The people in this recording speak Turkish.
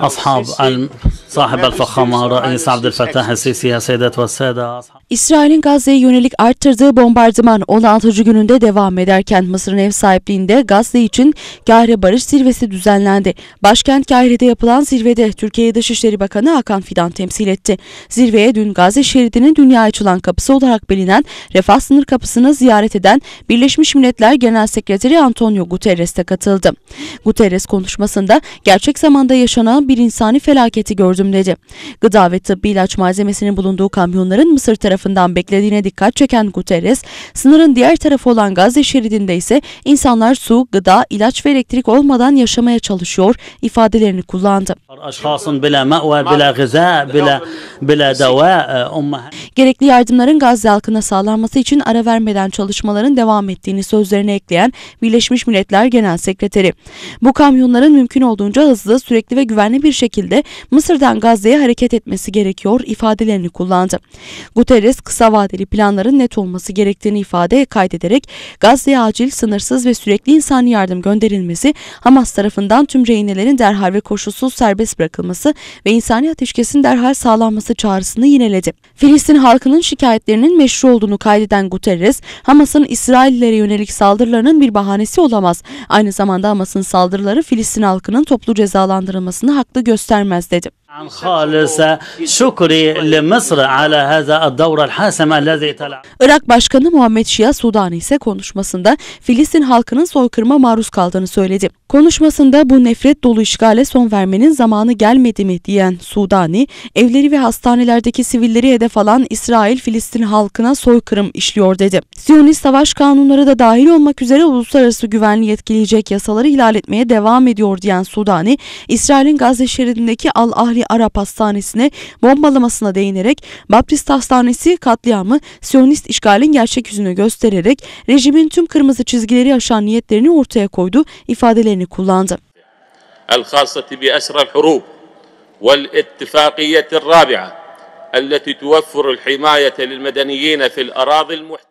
أصحاب صاحب الفخامة رئيس عبد الفتاح السيسي السيدات والسادة İsrail'in Gazze'ye yönelik arttırdığı bombardıman 16. gününde devam ederken Mısır'ın ev sahipliğinde Gazze için Kahire Barış Zirvesi düzenlendi. Başkent Kahire'de yapılan zirvede Türkiye Dışişleri Bakanı Hakan Fidan temsil etti. Zirveye dün Gazze şeridinin dünya açılan kapısı olarak bilinen Refah sınır kapısını ziyaret eden Birleşmiş Milletler Genel Sekreteri Antonio Guterres de katıldı. Guterres konuşmasında gerçek zamanda yaşanan bir insani felaketi gördüm dedi. Gıda ve tıbbi ilaç malzemesinin bulunduğu kamyonların Mısır tarafından beklediğine dikkat çeken Guterres, sınırın diğer tarafı olan Gazze şeridinde ise insanlar su, gıda, ilaç ve elektrik olmadan yaşamaya çalışıyor ifadelerini kullandı. E, Gerekli yardımların Gazze halkına sağlanması için ara vermeden çalışmaların devam ettiğini sözlerine ekleyen Birleşmiş Milletler Genel Sekreteri. Bu kamyonların mümkün olduğunca hızlı sürekli sürekli ve güvenli bir şekilde Mısır'dan Gazze'ye hareket etmesi gerekiyor ifadelerini kullandı. Guterres kısa vadeli planların net olması gerektiğini ifade kaydederek Gazze'ye acil, sınırsız ve sürekli insani yardım gönderilmesi, Hamas tarafından tüm rehinelerin derhal ve koşulsuz serbest bırakılması ve insani ateşkesin derhal sağlanması çağrısını yineledi. Filistin halkının şikayetlerinin meşru olduğunu kaydeden Guterres, Hamas'ın İsraillere yönelik saldırılarının bir bahanesi olamaz. Aynı zamanda Hamas'ın saldırıları Filistin halkının toplu cezalandırılması aramasını haklı göstermez dedi. Irak Başkanı Muhammed Şia Sudani ise konuşmasında Filistin halkının soykırıma maruz kaldığını söyledi. Konuşmasında bu nefret dolu işgale son vermenin zamanı gelmedi mi diyen Sudani, evleri ve hastanelerdeki sivilleri hedef alan İsrail-Filistin halkına soykırım işliyor dedi. Siyonist savaş kanunları da dahil olmak üzere uluslararası güvenliği etkileyecek yasaları ihlal etmeye devam ediyor diyen Sudani, İsrail'in Gazze şeridindeki Al-Ahli Arap Hastanesi'ne bombalamasına değinerek Baptist Hastanesi katliamı Siyonist işgalin gerçek yüzünü göstererek rejimin tüm kırmızı çizgileri aşan niyetlerini ortaya koydu ifadelerini ifadeini kullandı. الخاصة بأسرى الحروب والاتفاقية الرابعة التي توفر الحماية للمدنيين في الأراضي المحتلة